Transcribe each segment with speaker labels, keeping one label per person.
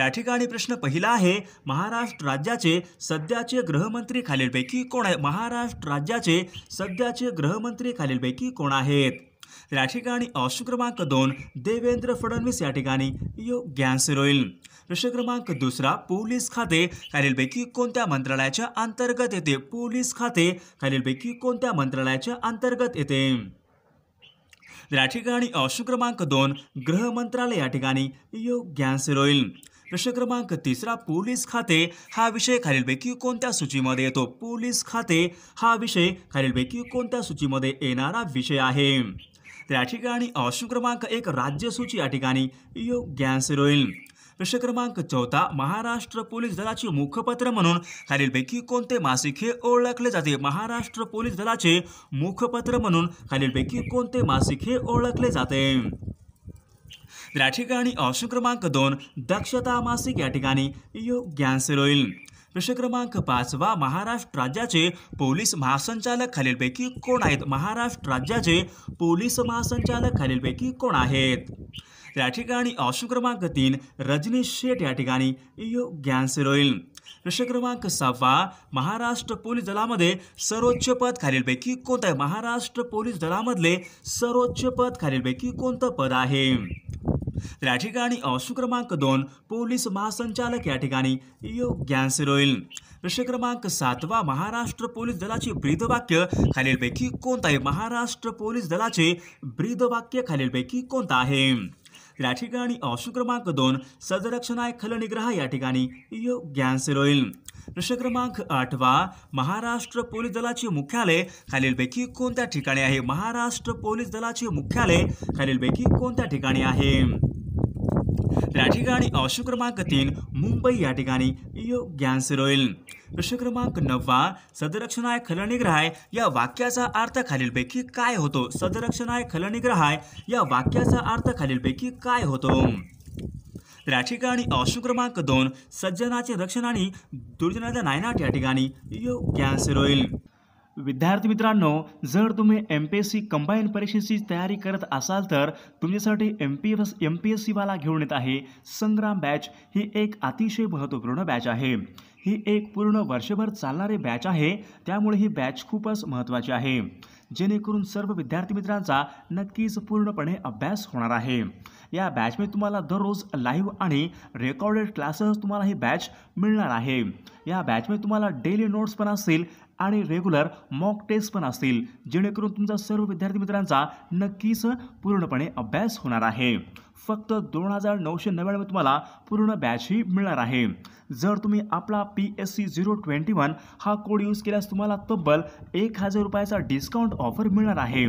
Speaker 1: या ठिकाणी प्रश्न पहिला आहे महाराष्ट्र राज्याचे सध्याचे गृहमंत्री खालीलपैकी कोण आहे महाराष्ट्र राज्याचे सध्याचे गृहमंत्री खालीलपैकी कोण आहेत या ठिकाणी ऑप्शन क्रमांक दोन देवेंद्र फडणवीस या ठिकाणी योग्य आन्सर होईल प्रश्न क्रमांक दुसरा पोलीस खाते खालीलपैकी कोणत्या मंत्रालयाच्या अंतर्गत येते पोलीस खाते खालीलपैकी कोणत्या मंत्रालयाच्या अंतर्गत येते या ठिकाणी ऑप्शन क्रमांक दोन गृह मंत्रालय या ठिकाणी योग्य आन्सर होईल प्रश्न क्रमांक तिसरा पोलीस खाते हा विषय खालीलपैकी कोणत्या सूचीमध्ये येतो पोलीस खाते हा विषय खालीलपैकी कोणत्या सूचीमध्ये येणारा विषय आहे तर या ठिकाणी ऑप्शन क्रमांक एक सूची या ठिकाणी योग्यांसर होईल प्रश्न क्रमांक चौथा महाराष्ट्र पोलीस दलाचे मुखपत्र म्हणून खालीलपैकी कोणते मासिक हे ओळखले जाते महाराष्ट्र पोलीस दलाचे मुखपत्र म्हणून खालीलपैकी कोणते मासिक हे ओळखले जाते या ठिकाणी ऑप्शन क्रमांक दोन दक्षता मासिक या ठिकाणी योग्य आन्सर होईल प्रश्न क्रमांक पाचवा महाराष्ट्र राज्याचे पोलीस महासंचालक खालीलपैकी कोण आहेत महाराष्ट्र राज्याचे पोलीस महासंचालक खालीलपैकी कोण आहेत या ठिकाणी ऑप्शन क्रमांक तीन रजनी शेठ या ठिकाणी योग्य आन्सर होईल प्रश्न क्रमांक सहावा महाराष्ट्र पोलीस दलामध्ये सर्वोच्च पद खालीलपैकी कोणतं आहे महाराष्ट्र पोलीस दलामधले सर्वोच्च पद खालीलपैकी कोणतं पद आहे राजिकाणी या ठिकाणी ऑप्शन क्रमांक दोन पोलीस महासंचालक या ठिकाणी योग्य आन्सर होईल प्रश्न क्रमांक सातवा महाराष्ट्र पोलीस दलाचे ब्रीदवाक्य खालीलपैकी कोणतं आहे महाराष्ट्र पोलीस दलाचे ब्रीदवाक्य खालीलपैकी कोणतं आहे या ठिकाणी क्रमांक दोन खल खलनिग्रह या ठिकाणी आन्सर होईल प्रश्न क्रमांक आठवा महाराष्ट्र पोलीस दलाचे मुख्यालय खालीलपैकी कोणत्या ठिकाणी आहे महाराष्ट्र पोलीस दलाचे मुख्यालय खालीलपैकी कोणत्या ठिकाणी आहे या ठिकाणी क्रमांक तीन मुंबई या ठिकाणी आन्सर होईल प्रश्न क्रमांक नववा सदरक्षणाय खलनिग्रहाय या वाक्याचा अर्थ खालीलपैकी काय होतो सदरक्षणाय खलनिग्रहाय या वाक्याचा अर्थ खालीलपैकी काय होतो तर या ठिकाणी ऑप्शन क्रमांक दोन सज्जनाचे रक्षण आणि दुर्जनाचा नायनाट या ठिकाणी योग्य आन्सर होईल विद्यार्थी मित्रांनो जर तुम्ही M P S C combine परीक्षेची तयारी करत असाल तर तुमच्यासाठी M P S M P S सीवाला घेऊन येत आहे संग्राम बॅच ही एक अतिशय महत्त्वपूर्ण बॅच आहे ही एक पूर्ण वर्षभर चालणारी बॅच आहे त्यामुळे ही बॅच खूपच महत्त्वाची आहे जेणेकरून सर्व विद्यार्थी मित्रांचा नक्कीच पूर्णपणे अभ्यास होणार आहे या बॅचमध्ये तुम्हाला दररोज लाईव्ह आणि रेकॉर्डेड क्लासेस तुम्हाला ही बॅच मिळणार आहे या बॅचमध्ये तुम्हाला डेली नोट्स पण असतील आणि रेग्युलर मॉक टेस्ट पण असतील जेणेकरून तुमचा सर्व विद्यार्थी मित्रांचा नक्कीच पूर्णपणे अभ्यास होणार आहे फक्त दोन हजार नऊशे नव्याण्णव तुम्हाला पूर्ण बॅच ही मिळणार आहे जर तुम्ही आपला P S C zero twenty one हा कोड यूज केल्यास तुम्हाला तब्बल एक हजार रुपयाचा डिस्काउंट ऑफर मिळणार आहे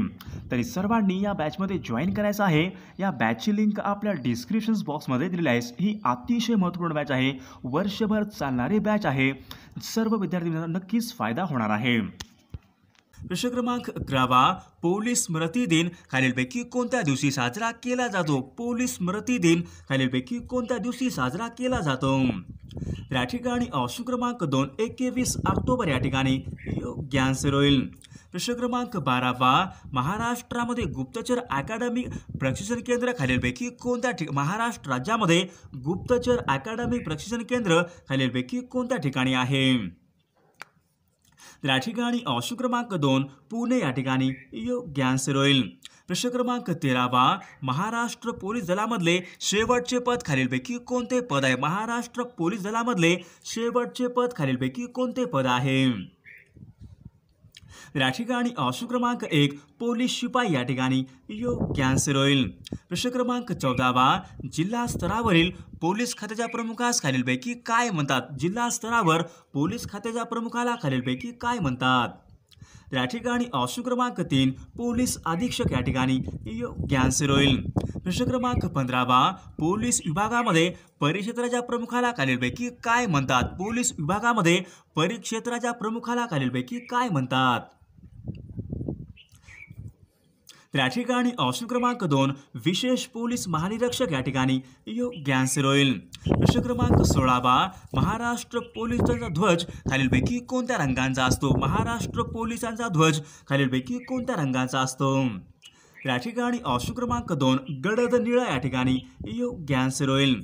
Speaker 1: तरी सर्वांनी या बॅचमध्ये जॉईन करायचं आहे या बॅचची लिंक लिंक आपल्या डिस्क्रिप्शन बॉक्समध्ये दिलेली आहे ही अतिशय महत्वपूर्ण बॅच आहे वर्षभर चालणारी बॅच आहे सर्व विद्यार्थी नक्कीच फायदा होणार आहे प्रश्न क्रमांक अकरावा पोलीस स्मृती दिन खालीलपैकी कोणत्या दिवशी साजरा केला जातो पोलीस स्मृती दिन खालीलपैकी कोणत्या दिवशी साजरा केला जातो या ठिकाणी ऑप्शन क्रमांक दोन एकवीस ऑक्टोबर या ठिकाणी योग्य आन्सर होईल प्रश्न क्रमांक बारावा महाराष्ट्रामध्ये गुप्तचर अकादमी प्रशिक्षण केंद्र खालीलपैकी कोणत्या महाराष्ट्र राज्यामध्ये गुप्तचर अकादमी प्रशिक्षण केंद्र खालीलपैकी कोणत्या ठिकाणी आहे त्या या ठिकाणी ऑप्शन क्रमांक दोन पुणे या ठिकाणी योग्य आन्सर होईल प्रश्न क्रमांक तेरावा महाराष्ट्र पोलीस दलामधले शेवटचे पद खालीलपैकी कोणते पद आहे महाराष्ट्र पोलीस दलामधले शेवटचे पद खालीलपैकी कोणते पद आहे तर या ठिकाणी क्रमांक एक पोलीस शिपाई या ठिकाणी योग कॅन्सर होईल प्रश्न क्रमांक चौदावा जिल्हा स्तरावरील पोलीस खात्याच्या प्रमुखास खालीलपैकी काय म्हणतात जिल्हा स्तरावर पोलीस खात्याच्या प्रमुखाला खालीलपैकी काय म्हणतात तर या ठिकाणी क्रमांक तीन पोलीस अधीक्षक या ठिकाणी योग कॅन्सर होईल प्रश्न क्रमांक पंधरावा पोलीस विभागामध्ये परिक्षेत्राच्या प्रमुखाला खालीलपैकी काय म्हणतात पोलीस विभागामध्ये परिक्षेत्राच्या प्रमुखाला खालीलपैकी काय म्हणतात त्या ठिकाणी ऑप्शन क्रमांक दोन विशेष पोलीस महानिरीक्षक या ठिकाणी योग्य आन्सर होईल प्रश्न क्रमांक सोळा बा महाराष्ट्र पोलिसांचा ध्वज खालीलपैकी कोणत्या रंगांचा असतो महाराष्ट्र पोलिसांचा ध्वज खालीलपैकी कोणत्या रंगांचा असतो या ठिकाणी ऑप्शन क्रमांक दोन गडद निळा या ठिकाणी योग्य आन्सर होईल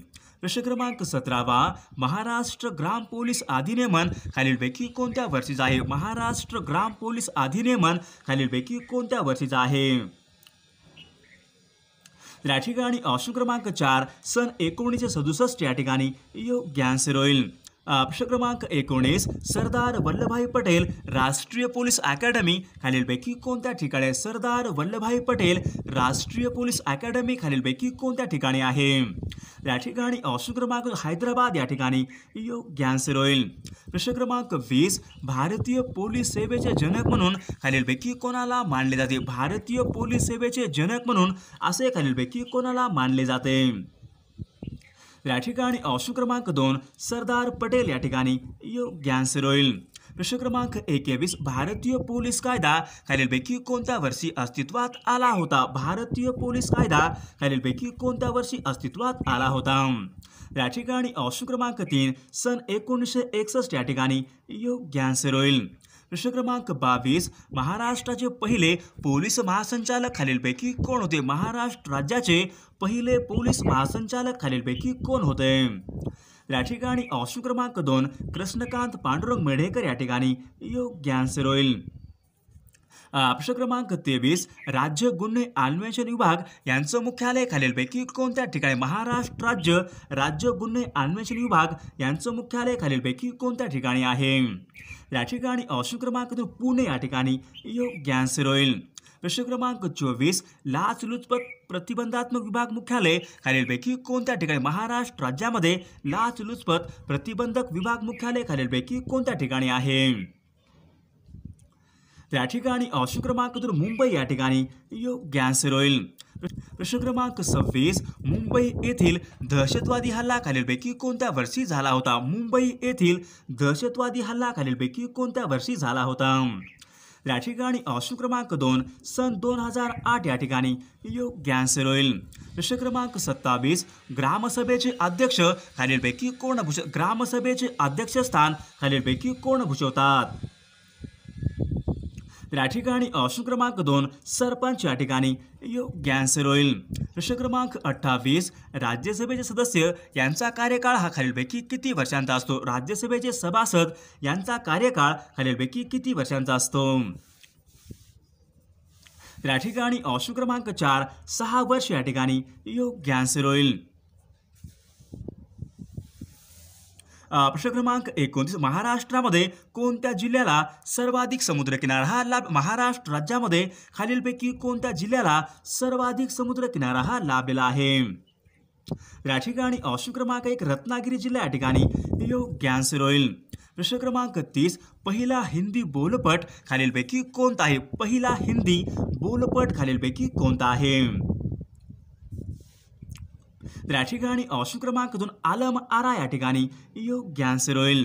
Speaker 1: प्रश्न क्रमांक सतरावा महाराष्ट्र ग्राम पोलीस अधिनियमन खालीलपैकी कोणत्या वर्षीचा आहे महाराष्ट्र ग्राम पोलीस अधिनियमन खालीलपैकी कोणत्या वर्षीचा आहे त्या ठिकाणी ऑप्शन क्रमांक चार सन एकोणीसशे सदुसष्ट या ठिकाणी योग्य आन्सर होईल प्रश्न क्रमांक एकोणीस सरदार वल्लभभाई पटेल राष्ट्रीय पोलीस अकॅडमी खालीलपैकी कोणत्या ठिकाणी सरदार वल्लभभाई पटेल राष्ट्रीय पोलीस अकॅडमी खालीलपैकी कोणत्या ठिकाणी आहे या ठिकाणी ऑप्शन क्रमांक हैदराबाद या ठिकाणी योग्य आन्सर होईल प्रश्न क्रमांक वीस भारतीय पोलीस सेवेचे जनक म्हणून खालीलपैकी कोणाला मानले जाते भारतीय पोलीस सेवेचे जनक म्हणून असे खालीलपैकी कोणाला मानले जाते या ठिकाणी ऑप्शन क्रमांक दोन सरदार पटेल या ठिकाणी योग्य आन्सर होईल प्रश्न क्रमांक एकवीस भारतीय पोलीस कायदा खालीलपैकी कोणत्या वर्षी अस्तित्वात आला होता भारतीय पोलीस कायदा खालीलपैकी कोणत्या वर्षी अस्तित्वात आला होता या ठिकाणी ऑप्शन क्रमांक तीन सन एकोणीसशे एकसष्ट या ठिकाणी योग्य आन्सर होईल प्रश्न क्रमांक बावीस महाराष्ट्राचे पहिले पोलीस महासंचालक खालीलपैकी कोण होते महाराष्ट्र राज्याचे पहिले पोलीस महासंचालक खालीलपैकी कोण होते या ठिकाणी ऑप्शन क्रमांक दोन कृष्णकांत पांडुरंग मेढेकर या ठिकाणी योग्य आन्सर होईल प्रश्न क्रमांक तेवीस राज्य गुन्हे अन्वेषण विभाग यांचं मुख्यालय खालीलपैकी कोणत्या ठिकाणी महाराष्ट्र राज्य राज्य गुन्हे अन्वेषण विभाग यांचं मुख्यालय खालीलपैकी कोणत्या ठिकाणी आहे या ठिकाणी ऑप्शन क्रमांक दोन पुणे या ठिकाणी योग्य आन्सर होईल प्रश्न क्रमांक चोवीस लाचलुचपत प्रतिबंधात्मक विभाग मुख्यालय खालीलपैकी कोणत्या ठिकाणी महाराष्ट्र राज्यामध्ये लाचलुचपत प्रतिबंधक विभाग मुख्यालय खालीलपैकी कोणत्या ठिकाणी आहे त्या ठिकाणी अंश क्रमांक तर मुंबई या ठिकाणी योग्य आन्सर होईल प्रश्न सव्वीस मुंबई येथील दहशतवादी हल्ला खालीलपैकी कोणत्या वर्षी झाला होता मुंबई येथील दहशतवादी हल्ला खालीलपैकी कोणत्या वर्षी झाला होता या ठिकाणी ऑप्शन क्रमांक दोन सन दोन हजार आठ या ठिकाणी योग्य आन्सर होईल प्रश्न क्रमांक सत्तावीस ग्रामसभेचे अध्यक्ष खालीलपैकी कोण भूष ग्रामसभेचे अध्यक्षस्थान खालीलपैकी कोण भूषवतात त्या ठिकाणी ऑप्शन क्रमांक दोन सरपंच या ठिकाणी योग्य आन्सर होईल प्रश्न क्रमांक अठ्ठावीस राज्यसभेचे सदस्य यांचा कार्यकाळ हा खालीलपैकी किती वर्षांचा असतो राज्यसभेचे सभासद यांचा कार्यकाळ खालीलपैकी किती वर्षांचा असतो त्या ठिकाणी ऑप्शन क्रमांक चार सहा वर्ष या ठिकाणी योग्य आन्सर होईल प्रश्न क्रमांक एकोणतीस महाराष्ट्रामध्ये कोणत्या जिल्ह्याला सर्वाधिक समुद्रकिनारा हा लाभ महाराष्ट्र राज्यामध्ये खालीलपैकी कोणत्या जिल्ह्याला सर्वाधिक समुद्रकिनारा हा लाभलेला आहे या ठिकाणी ऑप्शन क्रमांक एक रत्नागिरी जिल्हा या ठिकाणी योग कॅन्सर होईल प्रश्न क्रमांक तीस पहिला हिंदी बोलपट खालीलपैकी कोणता आहे पहिला हिंदी बोलपट खालीलपैकी कोणता आहे तर या ठिकाणी ऑप्शन क्रमांक दोन आलम आरा या ठिकाणी योग्य आन्सर होईल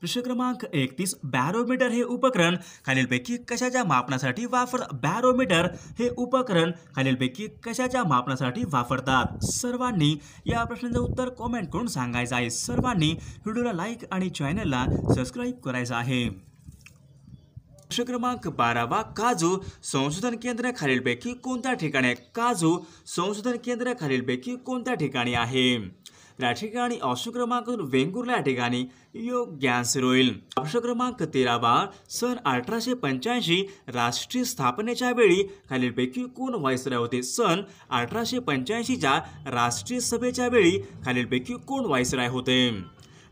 Speaker 1: प्रश्न क्रमांक एकतीस बॅरोमीटर हे उपकरण खालीलपैकी कशाच्या मापनासाठी वापर बॅरोमीटर हे उपकरण खालीलपैकी कशाच्या मापनासाठी वापरतात सर्वांनी या प्रश्नाचं उत्तर कॉमेंट करून सांगायचं आहे सर्वांनी व्हिडिओला लाईक आणि चॅनलला सबस्क्राईब करायचं आहे प्रश्न क्रमांक बारावा काजू संशोधन केंद्र कोणत्या ठिकाणी आहे काजू संशोधन केंद्र कोणत्या ठिकाणी आहे या ठिकाणी ऑप्शन क्रमांक वेंगुर्ला या ठिकाणी योग्य आन्सर होईल ऑप्शन क्रमांक तेरावा सन अठराशे पंच्याऐंशी राष्ट्रीय स्थापनेच्या वेळी खालीलपैकी कोण वायसराय होते सन अठराशे पंच्याऐंशीच्या राष्ट्रीय सभेच्या वेळी खालीलपैकी कोण वायसराय होते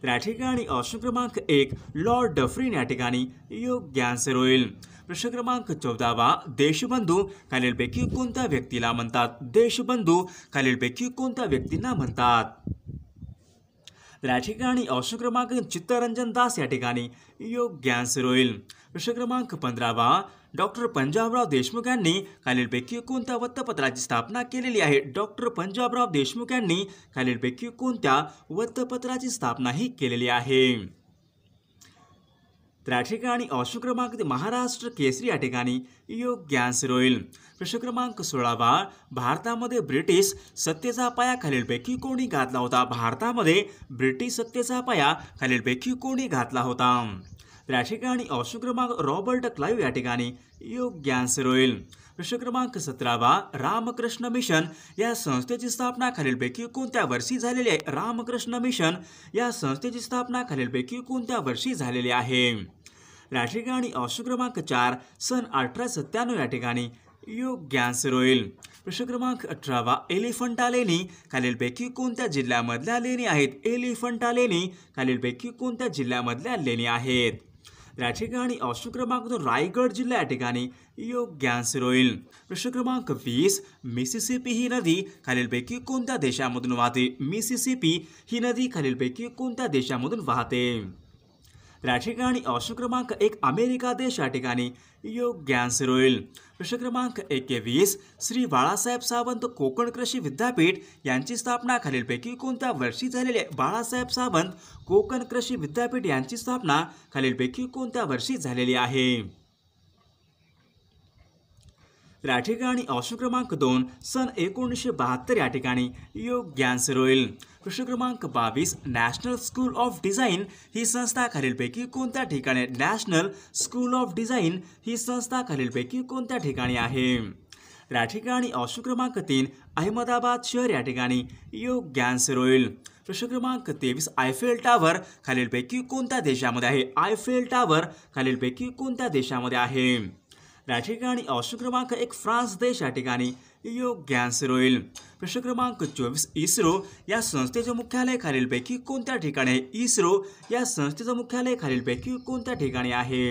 Speaker 1: तर ठिकाणी ऑप्शन क्रमांक एक लॉर्ड डफरीन या ठिकाणी योग्य आन्सर होईल प्रश्न क्रमांक चौदावा देशबंधू खालीलपैकी कोणत्या व्यक्तीला म्हणतात देशबंधू खालीलपैकी कोणत्या व्यक्तींना म्हणतात तर ठिकाणी ऑप्शन क्रमांक चित्तरंजन दास या ठिकाणी योग्य आन्सर होईल प्रश्न क्रमांक पंधरावा डॉक्टर पंजाबराव देशमुख यांनी खालीलपैकी कोणत्या वृत्तपत्राची स्थापना केलेली आहे डॉक्टर पंजाबराव देशमुख यांनी खालीलपैकी कोणत्या वृत्तपत्राची स्थापना केलेली आहे तर ठिकाणी ऑप्शन क्रमांक महाराष्ट्र केसरी या ठिकाणी योग्य आन्सर होईल प्रश्न क्रमांक सोळावा भारतामध्ये ब्रिटिश सत्तेचा पाया खालीलपैकी कोणी घातला होता भारतामध्ये ब्रिटिश सत्तेचा पाया खालीलपैकी कोणी घातला होता तर या ठिकाणी ऑप्शन क्रमांक रॉबर्ट क्लाईव्ह या ठिकाणी योग्य आन्सर होईल प्रश्न क्रमांक सतरावा रामकृष्ण मिशन या संस्थेची स्थापना खालीलपैकी कोणत्या वर्षी झालेली आहे रामकृष्ण मिशन या संस्थेची स्थापना खालीलपैकी कोणत्या वर्षी झालेली आहे या ठिकाणी ऑप्शन क्रमांक चार सन अठरा सत्त्याण्णव या ठिकाणी योग्य आन्सर होईल प्रश्न क्रमांक अठरावा एलिफंटा लेणी खालीलपैकी कोणत्या जिल्ह्यामधल्या लेणी आहेत एलिफंटा लेणी खालीलपैकी कोणत्या जिल्ह्यामधल्या लेणी आहेत या ठिकाणी ऑप्शन क्रमांक तो रायगड जिल्हा या ठिकाणी योग्य आन्सर होईल प्रश्न क्रमांक वीस मिसिसिपी ही नदी खालीलपैकी कोणत्या देशामधून वाहते मिसिसिपी ही नदी खालीलपैकी कोणत्या देशामधून वाहते राज ठिकाणी ऑप्शन क्रमांक एक अमेरिका देश या ठिकाणी योग्य आन्सर होईल प्रश्न क्रमांक एकेवीस श्री बाळासाहेब सावंत कोकण कृषी विद्यापीठ यांची स्थापना खालीलपैकी कोणत्या वर्षी झालेली आहे बाळासाहेब सावंत कोकण कृषी विद्यापीठ यांची स्थापना खालीलपैकी कोणत्या वर्षी झालेली आहे या ठिकाणी ऑप्शन क्रमांक दोन सन एकोणीसशे बहात्तर या ठिकाणी योग्य आन्सर होईल प्रश्न क्रमांक बावीस नॅशनल स्कूल ऑफ डिझाईन ही संस्था खालीलपैकी कोणत्या ठिकाणी नॅशनल स्कूल ऑफ डिझाईन ही संस्था खालीलपैकी कोणत्या ठिकाणी आहे या ठिकाणी ऑप्शन क्रमांक तीन अहमदाबाद शहर या ठिकाणी योग्य आन्सर होईल प्रश्न क्रमांक तेवीस आयफेल टावर खालीलपैकी कोणत्या देशामध्ये आहे आयफेल टावर खालीलपैकी कोणत्या देशामध्ये आहे या ठिकाणी ऑप्शन क्रमांक एक फ्रान्स देश या ठिकाणी योग्य आन्सर होईल प्रश्न क्रमांक चोवीस इस्रो या संस्थेचे मुख्यालय खालीलपैकी कोणत्या ठिकाणी आहे इस्रो या संस्थेचं मुख्यालय खालीलपैकी कोणत्या ठिकाणी आहे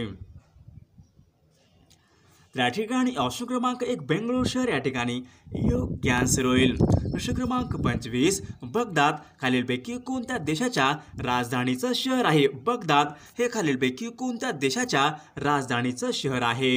Speaker 1: या ठिकाणी ऑप्शन क्रमांक एक बेंगळूर शहर या ठिकाणी योग्य आन्सर होईल प्रश्न क्रमांक पंचवीस बगदाद खालीलपैकी कोणत्या देशाच्या राजधानीचं शहर आहे बगदाद हे खालीलपैकी कोणत्या देशाच्या राजधानीचं शहर आहे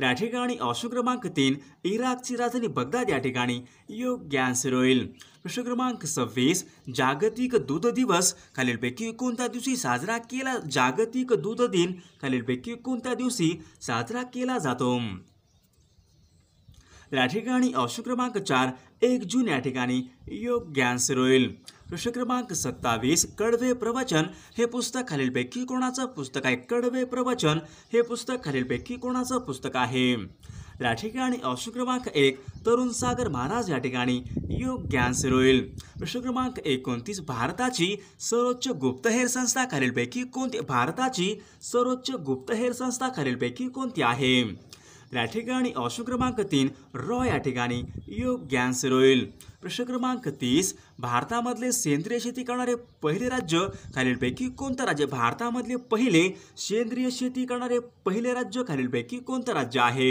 Speaker 1: राठीगाणी या ठिकाणी क्रमांक तीन इराकची राजधानी बगदाद या ठिकाणी योग आन्सर होईल प्रश्न क्रमांक सव्वीस जागतिक दूध दिवस खालीलपैकी कोणत्या दिवशी साजरा केला जागतिक दूध दिन खालीलपैकी कोणत्या दिवशी साजरा केला जातो या ठिकाणी ऑप्शन क्रमांक चार एक जून या ठिकाणी योग आन्सर होईल प्रश्न क्रमांक सत्तावीस कडवे प्रवचन हे पुस्तक खालीलपैकी कोणाचं पुस्तक आहे कडवे प्रवचन हे पुस्तक खालीलपैकी कोणाचं पुस्तक आहे या ठिकाणी ऑप्शन क्रमांक एक तरुण सागर महाराज या ठिकाणी योग आन्सर होईल प्रश्न क्रमांक एकोणतीस भारताची सर्वोच्च गुप्तहेर संस्था खालीलपैकी कोणती भारताची सर्वोच्च गुप्तहेर संस्था खालीलपैकी कोणती आहे या ठिकाणी ऑप्शन क्रमांक तीन रॉ या ठिकाणी योग आन्सर होईल प्रश्न क्रमांक तीस भारतामधले सेंद्रिय शेती करणारे पहिले राज्य खालीलपैकी कोणतं राज्य भारतामधले पहिले सेंद्रिय शेती करणारे पहिले राज्य खालीलपैकी कोणतं राज्य आहे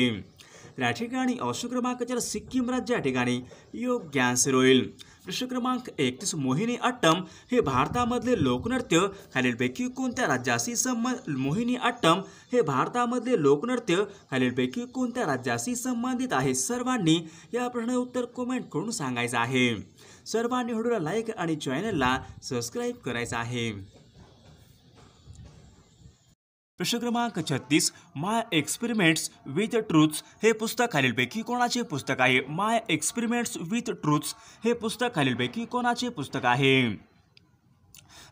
Speaker 1: या ठिकाणी ऑप्शन क्रमांक चार सिक्कीम राज्य या ठिकाणी योग्य आन्सर होईल प्रश्न क्रमांक एकतीस मोहिनी अट्टम हे भारतामधले लोकनृत्य खालीलपैकी कोणत्या राज्याशी संबंध मोहिनी अट्टम हे भारतामधले लोकनृत्य खालीलपैकी कोणत्या राज्याशी संबंधित आहे सर्वांनी या प्रश्नाचे उत्तर कमेंट करून सांगायचं आहे सर्वांनी व्हिडिओला लाईक आणि चॅनलला सबस्क्राईब करायचं आहे प्रश्न क्रमांक छत्तीस माय एक्सपेरिमेंट्स विथ ट्रूथ्स हे पुस्तक खालीलपैकी कोणाचे पुस्तक आहे माय एक्सपेरिमेंट्स विथ ट्रूथ्स हे पुस्तक खालीलपैकी कोणाचे पुस्तक आहे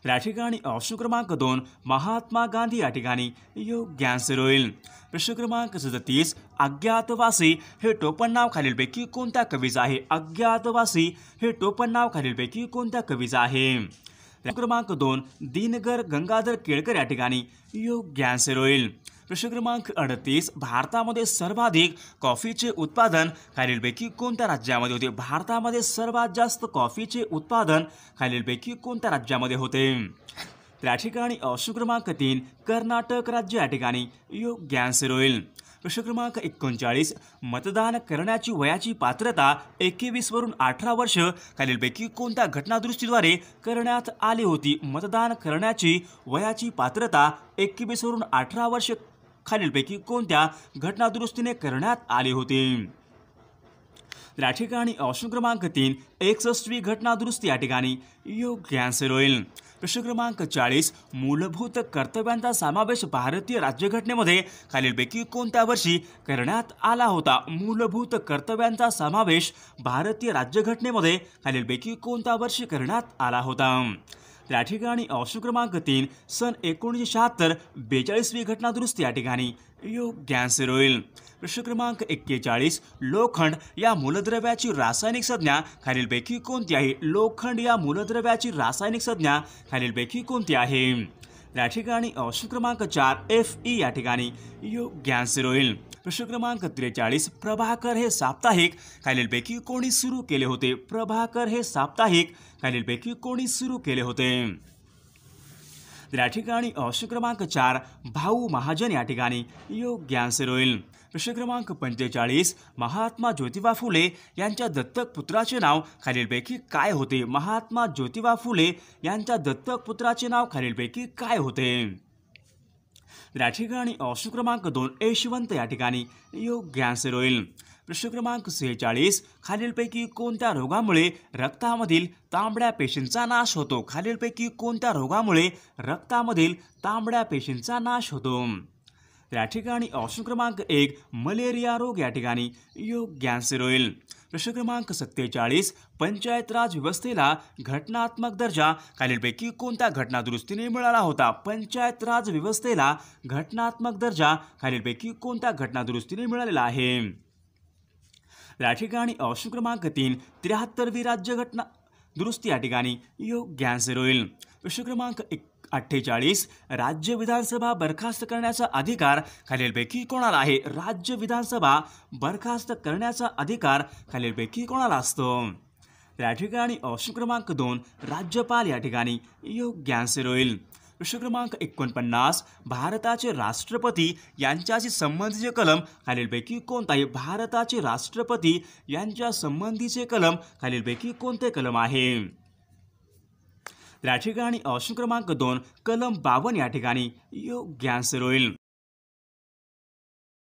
Speaker 1: या ठिकाणी ऑप्शन क्रमांक दोन महात्मा गांधी या ठिकाणी योग्य आन्सर होईल प्रश्न क्रमांक सदतीस अज्ञातवासी हे टोपण नाव खालीलपैकी कोणत्या कवीचं आहे अज्ञातवासी हे टोपण नाव खालीलपैकी कोणत्या कवीचं आहे क्रमांक दोन दिनगर गंगाधर केळकर या ठिकाणी योग्य आन्सर होईल प्रश्न क्रमांक अडतीस भारतामध्ये सर्वाधिक कॉफीचे उत्पादन खालीलपैकी कोणत्या राज्यामध्ये होते भारतामध्ये सर्वात जास्त कॉफीचे उत्पादन खालीलपैकी कोणत्या राज्यामध्ये होते त्या ठिकाणी अशु क्रमांक तीन कर्नाटक राज्य या ठिकाणी योग्य आन्सर होईल प्रश्न क्रमांक एकोणचाळीस मतदान करण्याची वयाची पात्रता वरून अठरा वर्ष खालीलपैकी कोणत्या घटनादुरुस्तीद्वारे करण्यात आली होती मतदान करण्याची वयाची पात्रता वरून अठरा वर्ष खालीलपैकी कोणत्या घटनादुरुस्तीने करण्यात आले होते त्या ठिकाणी ऑप्शन क्रमांक तीन एकसष्टवी घटना दुरुस्ती या ठिकाणी योग्य आन्सर होईल प्रश्न क्रमांक चाळीस मूलभूत कर्तव्यांचा समावेश भारतीय राज्यघटनेमध्ये खालीलपैकी कोणत्या वर्षी करण्यात आला होता मूलभूत कर्तव्यांचा समावेश भारतीय राज्यघटनेमध्ये खालीलपैकी कोणत्या वर्षी करण्यात आला होता तर ऑप्शन क्रमांक तीन सन एकोणीसशे शहत्तर बेचाळीसवी घटना दुरुस्ती या ठिकाणी योग्य आन्सर होईल प्रश्न क्रमांक एक्केचाळीस लोखंड या मूलद्रव्याची रासायनिक संज्ञा खालीलपैकी को आहे लोखंड या मूलद्रव्याची रासायनिक संज्ञा खालीलपैकी को आहे क्रमांक चार एफ ई याठिका ठिकाणी योग्य आन्सर होईल प्रश्न क्रमांक त्रेच प्रभाकर हे साप्ताहिक खालीलपैकी को सुरू केले होते प्रभाकर हे साप्ताहिक खालीलपैकी कोणी सुरू केले होते या ठिकाणी ऑप्शन क्रमांक चार भाऊ महाजन या ठिकाणी योग्य आन्सर होईल प्रश्न क्रमांक पंचेचाळीस महात्मा ज्योतिबा फुले यांच्या दत्तक पुत्राचे नाव खालीलपैकी काय होते महात्मा ज्योतिबा फुले यांच्या दत्तक पुत्राचे नाव खालीलपैकी काय होते या ठिकाणी ऑप्शन क्रमांक दोन यशवंत या ठिकाणी योग्य आन्सर होईल प्रश्न क्रमांक सेहेचाळीस खालीलपैकी कोणत्या रोगामुळे रक्तामधील तांबड्या पेशींचा नाश होतो खालीलपैकी कोणत्या रोगामुळे रक्तामधील तांबड्या पेशींचा नाश होतो त्या ठिकाणी ऑप्शन क्रमांक एक मलेरिया रोग या ठिकाणी योग्य आन्सर होईल प्रश्न क्रमांक सत्तेचाळीस पंचायत राज व्यवस्थेला घटनात्मक दर्जा खालीलपैकी कोणत्या घटना दुरुस्तीने मिळाला होता पंचायत राज व्यवस्थेला घटनात्मक दर्जा खालीलपैकी कोणत्या घटना दुरुस्तीने मिळालेला आहे या ठिकाणी ऑप्शन क्रमांक तीन त्र्याहत्तरवी राज्य घटना दुरुस्ती या ठिकाणी योग्य आन्सर होईल प्रश्न क्रमांक एक अठ्ठेचाळीस राज्य विधानसभा बरखास्त करण्याचा अधिकार खालीलपैकी कोणाला आहे राज्य विधानसभा बरखास्त करण्याचा अधिकार खालीलपैकी कोणाला असतो या ठिकाणी ऑप्शन क्रमांक दोन राज्यपाल या ठिकाणी योग्य आन्सर होईल प्रश्न क्रमांक एकोणपन्नास भारताचे राष्ट्रपती यांच्याशी संबंधीचे कलम खालीलपैकी कोणता आहे भारताचे राष्ट्रपती यांच्या संबंधीचे कलम खालीलपैकी कोणते कलम आहे त्या आणि ऑप्शन क्रमांक दोन कलम बावन या ठिकाणी योग्य आन्सर होईल